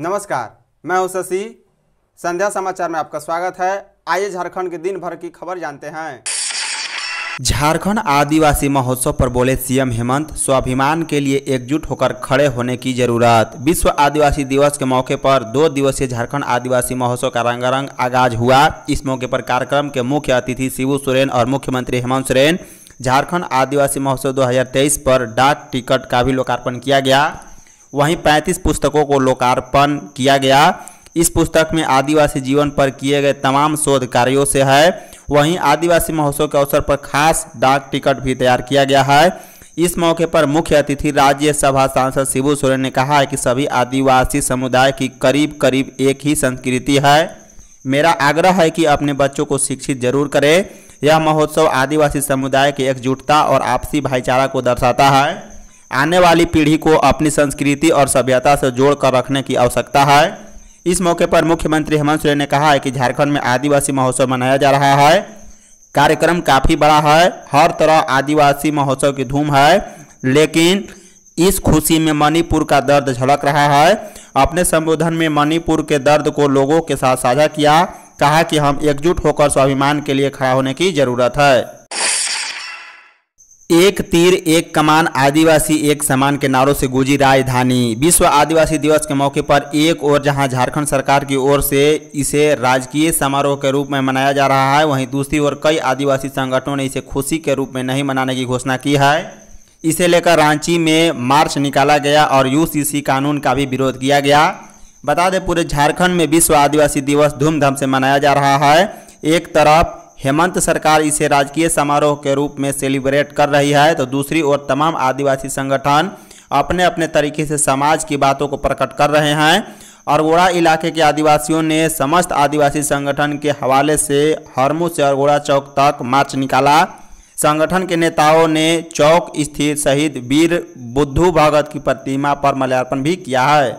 नमस्कार मैं हूं शशि संध्या समाचार में आपका स्वागत है आइए झारखंड के दिन भर की खबर जानते हैं झारखंड आदिवासी महोत्सव पर बोले सीएम हेमंत स्वाभिमान के लिए एकजुट होकर खड़े होने की जरूरत विश्व आदिवासी दिवस के मौके पर दो दिवसीय झारखंड आदिवासी महोत्सव का रंगारंग आगाज हुआ इस मौके पर कार्यक्रम के मुख्य अतिथि शिव सोरेन और मुख्यमंत्री हेमंत सोरेन झारखंड आदिवासी महोत्सव 2023 पर डाक टिकट का भी लोकार्पण किया गया वहीं 35 पुस्तकों को लोकार्पण किया गया इस पुस्तक में आदिवासी जीवन पर किए गए तमाम शोध कार्यों से है वहीं आदिवासी महोत्सव के अवसर पर खास डाक टिकट भी तैयार किया गया है इस मौके पर मुख्य अतिथि राज्यसभा सांसद शिबू सोरेन ने कहा है कि सभी आदिवासी समुदाय की करीब करीब एक ही संस्कृति है मेरा आग्रह है कि अपने बच्चों को शिक्षित जरूर करें यह महोत्सव आदिवासी समुदाय की एकजुटता और आपसी भाईचारा को दर्शाता है आने वाली पीढ़ी को अपनी संस्कृति और सभ्यता से जोड़ कर रखने की आवश्यकता है इस मौके पर मुख्यमंत्री हेमंत सोरेन ने कहा है कि झारखंड में आदिवासी महोत्सव मनाया जा रहा है कार्यक्रम काफ़ी बड़ा है हर तरह आदिवासी महोत्सव की धूम है लेकिन इस खुशी में मणिपुर का दर्द झलक रहा है अपने संबोधन में मणिपुर के दर्द को लोगों के साथ साझा किया कहा कि हम एकजुट होकर स्वाभिमान के लिए खड़ा होने की जरूरत है एक तीर एक कमान आदिवासी एक समान के नारों से गुजी राजधानी विश्व आदिवासी दिवस के मौके पर एक ओर जहां झारखंड सरकार की ओर से इसे राजकीय समारोह के रूप में मनाया जा रहा है वहीं दूसरी ओर कई आदिवासी संगठनों ने इसे खुशी के रूप में नहीं मनाने की घोषणा की है इसे लेकर रांची में मार्च निकाला गया और यूसीसी कानून का भी विरोध किया गया बता दें पूरे झारखंड में विश्व आदिवासी दिवस धूमधाम से मनाया जा रहा है एक तरफ हेमंत सरकार इसे राजकीय समारोह के रूप में सेलिब्रेट कर रही है तो दूसरी ओर तमाम आदिवासी संगठन अपने अपने तरीके से समाज की बातों को प्रकट कर रहे हैं अरगोड़ा इलाके के आदिवासियों ने समस्त आदिवासी संगठन के हवाले से हरमू से अरगोड़ा चौक तक मार्च निकाला संगठन के नेताओं ने चौक स्थित शहीद वीर बुद्धू भगत की प्रतिमा पर माल्यार्पण भी किया है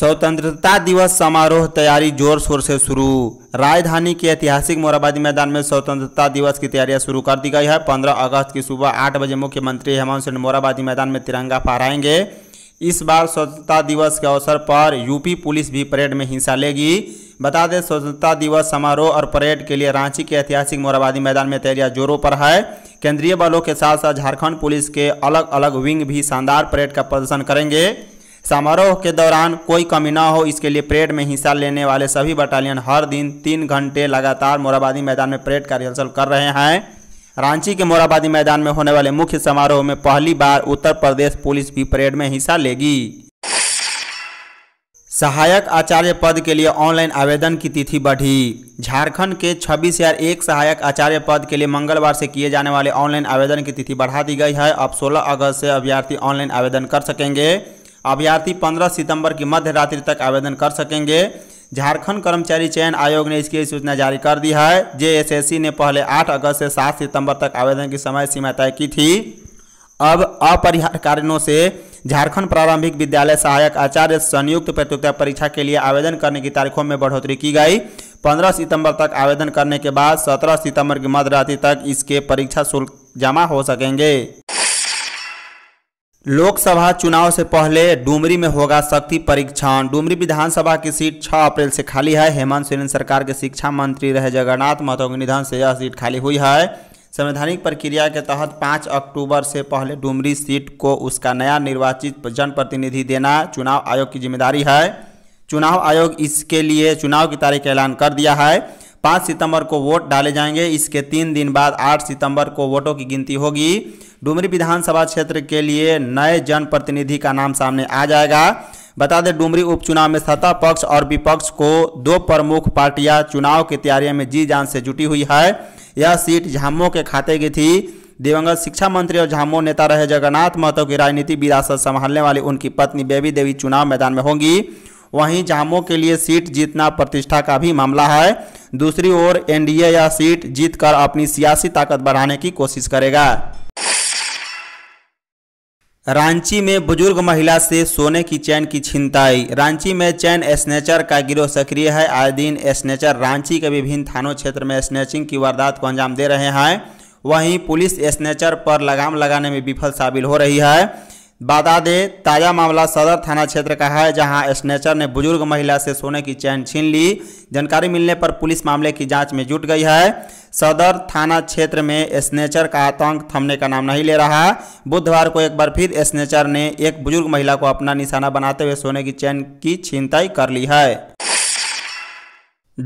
स्वतंत्रता दिवस समारोह तैयारी जोर शोर से शुरू राजधानी के ऐतिहासिक मोराबादी मैदान में स्वतंत्रता दिवस की तैयारियां शुरू कर दी गई है 15 अगस्त की सुबह 8 बजे मुख्यमंत्री हेमंत सोरेन मोराबादी मैदान में तिरंगा फहराएंगे इस बार स्वतंत्रता दिवस के अवसर पर यूपी पुलिस भी परेड में हिस्सा लेगी बता दें स्वतंत्रता दिवस समारोह और परेड के लिए रांची के ऐतिहासिक मोराबादी मैदान में तैयारियां जोरों पर है केंद्रीय बलों के साथ साथ झारखंड पुलिस के अलग अलग विंग भी शानदार परेड का प्रदर्शन करेंगे समारोह के दौरान कोई कमी ना हो इसके लिए परेड में हिस्सा लेने वाले सभी बटालियन हर दिन तीन घंटे लगातार मोराबादी मैदान में परेड का रिहर्सल कर रहे हैं रांची के मोराबादी मैदान में होने वाले मुख्य समारोह में पहली बार उत्तर प्रदेश पुलिस भी परेड में हिस्सा लेगी सहायक आचार्य पद के लिए ऑनलाइन आवेदन की तिथि बढ़ी झारखंड के छब्बीस हजार एक सहायक आचार्य पद के लिए मंगलवार से किए जाने वाले ऑनलाइन आवेदन की तिथि बढ़ा दी गई है अब 16 अगस्त से अभ्यर्थी ऑनलाइन आवेदन कर सकेंगे अभ्यर्थी 15 सितंबर की मध्य रात्रि तक आवेदन कर सकेंगे झारखंड कर्मचारी चयन आयोग ने इसकी सूचना जारी कर दी है जे ने पहले 8 अगस्त से 7 सितंबर तक आवेदन की समय सीमा तय की थी अब अपरिहार्य कारणों से झारखंड प्रारंभिक विद्यालय सहायक आचार्य संयुक्त प्रतियोगिता परीक्षा के लिए आवेदन करने की तारीखों में बढ़ोतरी की गई 15 सितंबर तक आवेदन करने के बाद 17 सितंबर की मध्यरात्रि तक इसके परीक्षा शुल्क जमा हो सकेंगे लोकसभा चुनाव से पहले डुमरी में होगा शक्ति परीक्षण डुमरी विधानसभा की सीट 6 अप्रैल से खाली है हेमंत सोरेन सरकार के शिक्षा मंत्री रहे जगन्नाथ महतो के निधन से यह सीट खाली हुई है संवैधानिक प्रक्रिया के तहत 5 अक्टूबर से पहले डुमरी सीट को उसका नया निर्वाचित जनप्रतिनिधि देना चुनाव आयोग की जिम्मेदारी है चुनाव आयोग इसके लिए चुनाव की तारीख ऐलान कर दिया है पाँच सितंबर को वोट डाले जाएंगे इसके तीन दिन बाद आठ सितंबर को वोटों की गिनती होगी डुमरी विधानसभा क्षेत्र के लिए नए जनप्रतिनिधि का नाम सामने आ जाएगा बता दें डुमरी उपचुनाव में सत्ता पक्ष और विपक्ष को दो प्रमुख पार्टियां चुनाव की तैयारियों में जी जान से जुटी हुई है यह सीट झामो के खाते की थी दिवंगत शिक्षा मंत्री और झामो नेता रहे जगन्नाथ महतो की राजनीति विरासत संभालने वाली उनकी पत्नी बेबी देवी चुनाव मैदान में होंगी वहीं झामो के लिए सीट जीतना प्रतिष्ठा का भी मामला है दूसरी ओर एनडीए यह सीट जीतकर अपनी सियासी ताकत बढ़ाने की कोशिश करेगा रांची में बुजुर्ग महिला से सोने की चैन की छिनताई रांची में चैन स्नेचर का गिरोह सक्रिय है आए दिन स्नेचर रांची के विभिन्न थानों क्षेत्र में स्नेचिंग की वारदात को अंजाम दे रहे हैं वहीं पुलिस स्नेचर पर लगाम लगाने में विफल साबित हो रही है बता दें ताज़ा मामला सदर थाना क्षेत्र का है जहां स्नेचर ने बुजुर्ग महिला से सोने की चैन छीन ली जानकारी मिलने पर पुलिस मामले की जांच में जुट गई है सदर थाना क्षेत्र में स्नेचर का आतंक थमने का नाम नहीं ले रहा बुधवार को एक बार फिर स्नेचर ने एक बुजुर्ग महिला को अपना निशाना बनाते हुए सोने की चैन की छीनताई कर ली है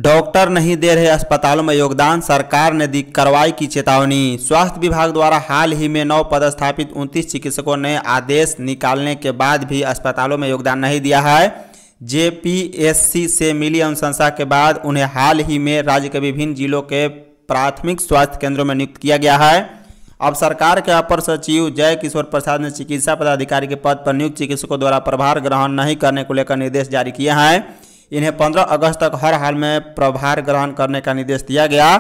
डॉक्टर नहीं दे रहे अस्पतालों में योगदान सरकार ने दी कार्रवाई की चेतावनी स्वास्थ्य विभाग द्वारा हाल ही में नौ पदस्थापित उनतीस चिकित्सकों ने आदेश निकालने के बाद भी अस्पतालों में योगदान नहीं दिया है जेपीएससी से मिली अनुशंसा के बाद उन्हें हाल ही में राज्य के विभिन्न जिलों के प्राथमिक स्वास्थ्य केंद्रों में नियुक्त किया गया है अब सरकार के अपर सचिव जय किशोर प्रसाद ने चिकित्सा पदाधिकारी के पद पर नियुक्त चिकित्सकों द्वारा प्रभार ग्रहण नहीं करने को लेकर निर्देश जारी किए हैं इन्हें 15 अगस्त तक हर हाल में प्रभार ग्रहण करने का निर्देश दिया गया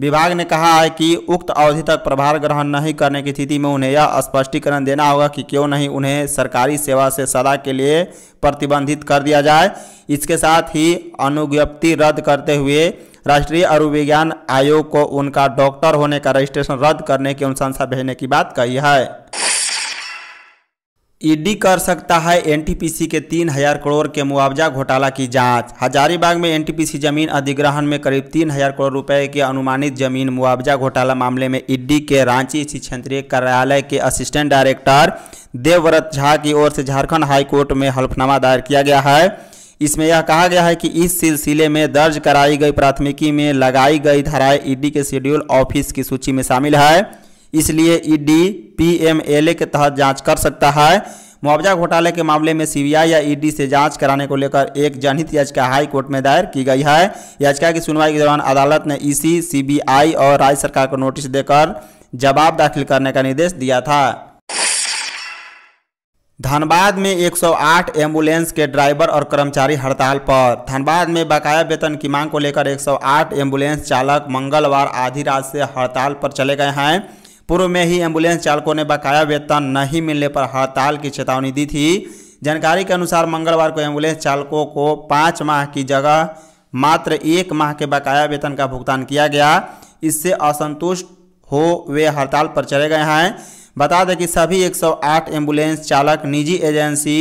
विभाग ने कहा है कि उक्त अवधि तक प्रभार ग्रहण नहीं करने की स्थिति में उन्हें यह स्पष्टीकरण देना होगा कि क्यों नहीं उन्हें सरकारी सेवा से सदा के लिए प्रतिबंधित कर दिया जाए इसके साथ ही अनुज्ञप्ति रद्द करते हुए राष्ट्रीय आयुर्विज्ञान आयोग को उनका डॉक्टर होने का रजिस्ट्रेशन रद्द करने की अनुशंसा भेजने की बात कही है ईडी कर सकता है एनटीपीसी के तीन हजार करोड़ के मुआवजा घोटाला की जांच हजारीबाग में एनटीपीसी जमीन अधिग्रहण में करीब तीन हजार करोड़ रुपए के अनुमानित जमीन मुआवजा घोटाला मामले में ईडी के रांची स्थित क्षेत्रीय कार्यालय के असिस्टेंट डायरेक्टर देवव्रत झा की ओर से झारखंड हाईकोर्ट में हल्फनामा दायर किया गया है इसमें यह कहा गया है कि इस सिलसिले में दर्ज कराई गई प्राथमिकी में लगाई गई धाराएं ईडी के शेड्यूल ऑफिस की सूची में शामिल है इसलिए E D P M L A के तहत जांच कर सकता है मुआवजा घोटाले के मामले में सीबीआई या ईडी e से जांच कराने को लेकर एक जनहित याचिका हाई कोर्ट में दायर की गई है याचिका की सुनवाई के दौरान अदालत ने ईसी e सीबीआई और राज्य सरकार को नोटिस देकर जवाब दाखिल करने का निर्देश दिया था धनबाद में 108 एम्बुलेंस के ड्राइवर और कर्मचारी हड़ताल पर धनबाद में बकाया वेतन की मांग को लेकर 108 एम्बुलेंस चालक मंगलवार आधी रात से हड़ताल पर चले गए हैं पूर्व में ही एम्बुलेंस चालकों ने बकाया वेतन नहीं मिलने पर हड़ताल की चेतावनी दी थी जानकारी के अनुसार मंगलवार को एम्बुलेंस चालकों को पाँच माह की जगह मात्र एक माह के बकाया वेतन का भुगतान किया गया इससे असंतुष्ट हो वे हड़ताल पर चले गए हैं बता दें कि सभी 108 एम्बुलेंस चालक निजी agency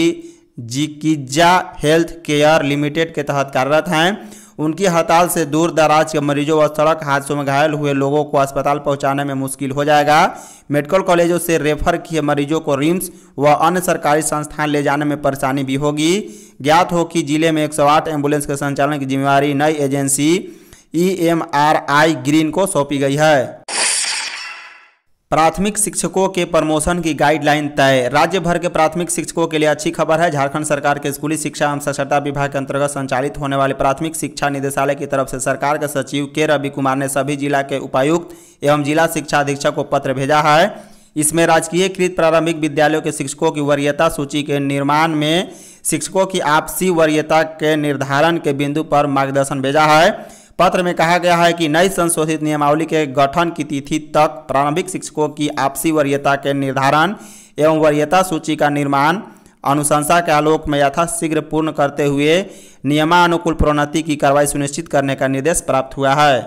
Ziqitza health care limited के तहत कार्यरत हैं उनकी हड़ताल से दूर दराज के मरीजों व सड़क हादसों में घायल हुए लोगों को अस्पताल पहुंचाने में मुश्किल हो जाएगा मेडिकल कॉलेजों से रेफर किए मरीजों को रिम्स व अन्य सरकारी संस्थान ले जाने में परेशानी भी होगी ज्ञात हो कि जिले में आठ एम्बुलेंस के संचालन की जिम्मेवारी नई एजेंसी ई ग्रीन को सौंपी गई है प्राथमिक शिक्षकों के प्रमोशन की गाइडलाइन तय राज्य भर के प्राथमिक शिक्षकों के लिए अच्छी खबर है झारखंड सरकार के स्कूली शिक्षा एवं साक्षरता विभाग के अंतर्गत संचालित होने वाले प्राथमिक शिक्षा निदेशालय की तरफ से सरकार के सचिव के रवि कुमार ने सभी जिला के उपायुक्त एवं जिला शिक्षा अधीक्षक को पत्र भेजा है इसमें राजकीयकृत प्रारंभिक विद्यालयों के शिक्षकों की वरीयता सूची के निर्माण में शिक्षकों की आपसी वरीयता के निर्धारण के बिंदु पर मार्गदर्शन भेजा है पत्र में कहा गया है कि नई संशोधित नियमावली के गठन की तिथि तक प्रारंभिक शिक्षकों की आपसी वरीयता के निर्धारण एवं वरीयता सूची का निर्माण अनुशंसा के आलोक में यथाशीघ्र पूर्ण करते हुए नियमानुकूल प्रोन्नति की कार्रवाई सुनिश्चित करने का निर्देश प्राप्त हुआ है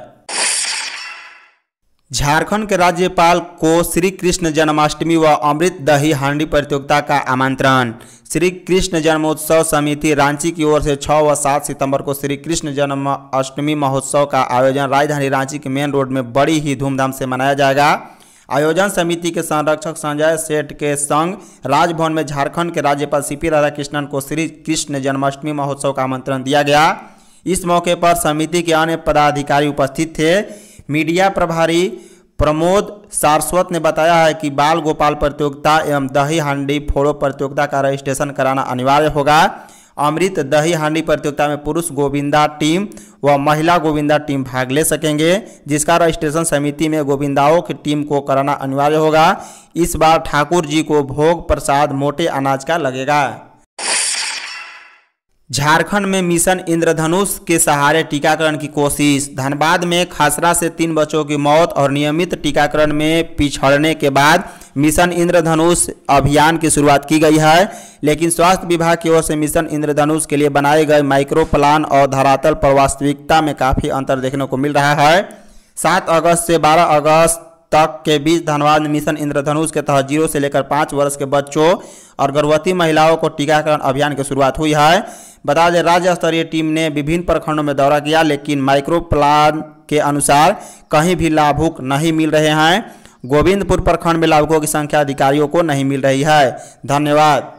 झारखंड के राज्यपाल को श्री कृष्ण जन्माष्टमी व अमृत दही हांडी प्रतियोगिता का आमंत्रण श्री कृष्ण जन्मोत्सव समिति रांची की ओर से 6 व 7 सितंबर को श्री कृष्ण जन्माष्टमी महोत्सव का आयोजन राजधानी रांची के मेन रोड में बड़ी ही धूमधाम से मनाया जाएगा आयोजन समिति के संरक्षक संजय सेठ के संग राजभवन में झारखंड के राज्यपाल सी पी राधाकृष्णन को श्री कृष्ण जन्माष्टमी महोत्सव का आमंत्रण दिया गया इस मौके पर समिति के अन्य पदाधिकारी उपस्थित थे मीडिया प्रभारी प्रमोद सारस्वत ने बताया है कि बाल गोपाल प्रतियोगिता एवं दही हांडी फोड़ो प्रतियोगिता का रजिस्ट्रेशन कराना अनिवार्य होगा अमृत दही हांडी प्रतियोगिता में पुरुष गोविंदा टीम व महिला गोविंदा टीम भाग ले सकेंगे जिसका रजिस्ट्रेशन समिति में गोविंदाओं की टीम को कराना अनिवार्य होगा इस बार ठाकुर जी को भोग प्रसाद मोटे अनाज का लगेगा झारखंड में मिशन इंद्रधनुष के सहारे टीकाकरण की कोशिश धनबाद में खसरा से तीन बच्चों की मौत और नियमित टीकाकरण में पिछड़ने के बाद मिशन इंद्रधनुष अभियान की शुरुआत की गई है लेकिन स्वास्थ्य विभाग की ओर से मिशन इंद्रधनुष के लिए बनाए गए माइक्रो प्लान और धरातल पर वास्तविकता में काफ़ी अंतर देखने को मिल रहा है सात अगस्त से बारह अगस्त तक के बीच धनबाद मिशन इंद्रधनुष के तहत जीरो से लेकर पाँच वर्ष के बच्चों और गर्भवती महिलाओं को टीकाकरण अभियान की शुरुआत हुई है बता दें राज्य स्तरीय टीम ने विभिन्न प्रखंडों में दौरा किया लेकिन माइक्रो प्लान के अनुसार कहीं भी लाभुक नहीं मिल रहे हैं गोविंदपुर प्रखंड में लाभुकों की संख्या अधिकारियों को नहीं मिल रही है धन्यवाद